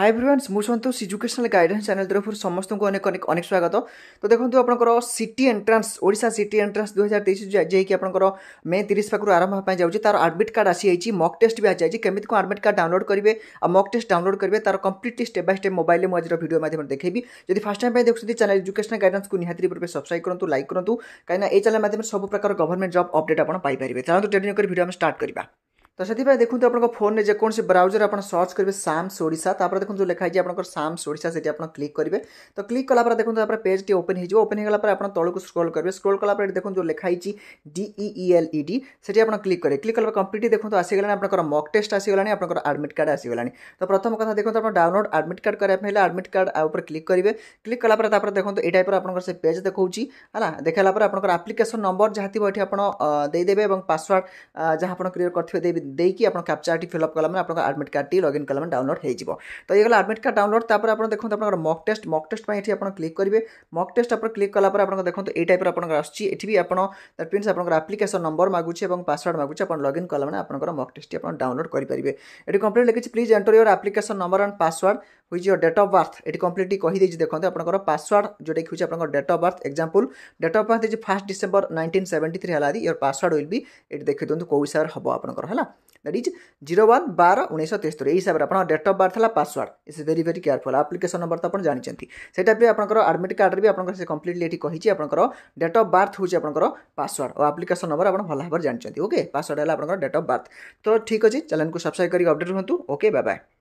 high ଭ୍ରିୱାନ୍ସ ମୁଁ ସନ୍ତୋଷ educational guidance channel ତରଫରୁ ସମସ୍ତଙ୍କୁ ଅନେକ ଅନେକ ଅନେକ ସ୍ୱାଗତ ତ ଦେଖନ୍ତୁ ଆପଣଙ୍କର CET entrance Odisha CET entrance ଦୁଇ ହଜାର ତେଇଶ ଯାଇକି ଆପଣଙ୍କର ମେ ତିରିଶ ପାଖରୁ ଆରମ୍ଭ ହେବା ପାଇଁ ଯାଉଛି ତାର ଆଡ଼ମିଟ୍ କାର୍ଡ଼ ଆସିଯାଇଛି ମକ୍ ଟେଷ୍ଟ ବି ଆସିଯାଇଛି କେମିତି କ'ଣ ଆଡ଼ମିଟ୍ କାର୍ଡ଼ ଡାଉନଲୋଡ଼ କରିବେ ଆଉ ମକ୍ ଟେଷ୍ଟ ଡାଉନଲୋଡ଼ କରିବେ ତାର କମ୍ପ୍ଲିଟଲି ଷ୍ଟେପ୍ ବାଇ ଷ୍ଟେପ୍ ମୋବାଇଲରେ ମୁଁ ଆଜିର ଭିଡ଼ିଓ ମାଧ୍ୟମରେ ଦେଖେଇବି ଯଦି ଫାର୍ଷ୍ଟ ଟାଇମ୍ ପାଇଁ ଦେଖୁଛନ୍ତି ଚ୍ୟାନେଲ୍ ଏଜୁକେସନାଲ୍ ଗାଇଡ଼ାନ୍ସକୁ ନିହାତି ରୂପେ ସବସ୍କ୍ରାଇବ୍ କରନ୍ତୁ ଲାଇକ୍ କରନ୍ତୁ କାହିଁକିନା ଏଇ ଚ୍ୟାନେଲ୍ ମାଧ୍ୟମରେ ସବୁ ପ୍ରକାର ଗଭର୍ଣ୍ଣମେଣ୍ଟ ଜବ୍ ଅପଡ଼େଟ୍ ଆପଣ ପାଇପାରିବେ ଚାଲନ୍ତୁ ଟେଡ଼ିନ କରି ଭିଡ଼ିଓ ଆମେ ଷ୍ଟାର୍ଟ କରିବା ତ ସେଥିପାଇଁ ଦେଖନ୍ତୁ ଆପଣଙ୍କ ଫୋନ୍ରେ ଯେକୌଣସି ବ୍ରାଉଜର୍ ଆପଣ ସର୍ଚ୍ଚ କରିବେ ସାମ୍ସ ଓଡ଼ିଶା ତାପରେ ଦେଖନ୍ତୁ ଯେଉଁ ଲେଖା ହେଇଛି ଆପଣଙ୍କର ସାମ୍ସ ଓଡ଼ିଶା ସେଠି ଆପଣ କ୍ଲିକ୍ କରିବେ ତ କ୍ଲିକ୍ କଲା ପରେ ଦେଖନ୍ତୁ ତାପରେ ପେଜ୍ଟି ଓପନ୍ ହେଇଯିବ ଓପନ୍ ହେଇଗଲା ପରେ ଆପଣ ତଳକୁ ସ୍କ୍ରୋଲ୍ କରିବେ ସ୍କ୍ରୋଲ୍ କଲା ପରେ ଦେଖନ୍ତୁ ଯେଉଁ ଲେଖା ହେଇଛି ଡିଇଏଲ୍ ଇ ଡି ସେଠି ଆପଣ କ୍ଲିକ୍ କରିବେ କ୍ଲିକ୍ କଲା ପରେ କମ୍ପ୍ଲିଟ୍ ଦେଖନ୍ତୁ ଆସିଗଲାଣି ଆପଣଙ୍କର ମକ୍ ଟେଷ୍ଟ ଆସିଗଲାଣି ଆପଣଙ୍କର ଆଡ଼ମିଟ୍ କାର୍ଡ଼ ଆସିଗଲାଣି ତ ପ୍ରଥମ କଥା ଦେଖନ୍ତୁ ଆପଣ ଡାଉନଲୋଡ଼ ଆଡ଼ମିଟ୍ କାର୍ଡ଼ କରିବା ପାଇଁ ହେଲେ ଆଡ଼ମିଟ୍ କାର୍ଡ଼ ଉପରେ କ୍ଲିକ୍ କରିବେ କ୍ଲିକ୍ କଲା ପରେ ତାପରେ ଦେଖନ୍ତୁ ଏଇ ଟାଇପ୍ର ଆପଣଙ୍କର ସେ ପେଜ୍ ଦେଖାଉଛି ହେଲା ଦେଖାଇଲା ପରେ ଆପଣଙ୍କର ଆପ୍ଲିକେସନ୍ ନମ୍ବର ଯାହା ଥିବ ଏଠି ଆପଣ ଦେଇଦେବେ ଏବଂ ପାସୱାର୍ଡ଼ ଯାହା ଆପଣ କ୍ରିଏଟ୍ କରିଥିବେ ଦେଇ ଦେଇକି ଆପଣ କ୍ୟାପ୍ଚାଟି ଫିଲ୍ଅପ୍ ମାନେ ଆପଣଙ୍କ ଆଡ଼ମିଟ୍ କାର୍ଡ଼ଟି ଲଗ୍ଇନ୍ ମାନେ ଡାଉନଲୋଡ଼୍ ହୋଇଯିବ ତ ହେଇଗଲା ଆଡ଼ମିଟ୍ କାର୍ଡ଼ ଡାଉନଲୋଡ଼୍ ତାପରେ ଆପଣ ଦେଖନ୍ତୁ ଆପଣଙ୍କର ମକ୍ ଟେଷ୍ଟ ମକ୍ ଟେଷ୍ଟ ପାଇଁ ଏଠି ଆପଣ କ୍ଲିକ୍ କରିବେ ମକ୍ ଟେଷ୍ଟ ଆପଣ କ୍ଲିକ୍ କଲା ପରେ ଆପଣଙ୍କ ଦେଖନ୍ତୁ ଏଇ ଟାଇପ୍ର ଆପଣଙ୍କର ଆସୁଛି ଏଠି ବି ଆପଣ ଦ୍ୟାଟ୍ ମିନ୍ସ ଆପଣଙ୍କର ଆପ୍ଲିକେସନ୍ ନମ୍ବର ମାଗୁଛି ଏବଂ ପାସୱାର୍ଡ଼ ମାଗୁଛି ଆପଣ ଲଗ୍ଇନ୍ ମାନେ ଆପଣଙ୍କର ମକ୍ ଟେଷ୍ଟଟି ଆପଣ ଡାଉନଲୋଡ଼୍ କରିପାରିବେ ଏଠି କମ୍ପ୍ଲିଟ୍ ଲେଖିଛି please enter your application number and password हुई योर डेट अफ बर्थ ये कम्प्लीटली कहीदे देखते आपंकर पासवर्ड जोटा कि आपंकर date of birth example date of birth is first December nineteen seventy three है योर पासवर्ड विल भी ये देखी दिखाँ कौ हिसाब से हम आपंकर है दैट इज जीरो वन बार उन्नीस तेस्तरी हिसाब से आप डेट अफ बर्थ है password is very very careful application number तो आप जानते सेटा भी आपंकर आडमिट कार्ड भी आपंकर से कम्प्लीटली ये कही आपंकर डेट अफ बर्थ हूँ आपंकर पासवर्ड और आप्लिकेसन नंबर आप भल भाव जानते ओके पासवर्ड है आपंकर डेट अफ बर्थ तो ठीक अच्छे चैनल को सब्सक्राइब करके अपडेट हूँ ओके बाय बाय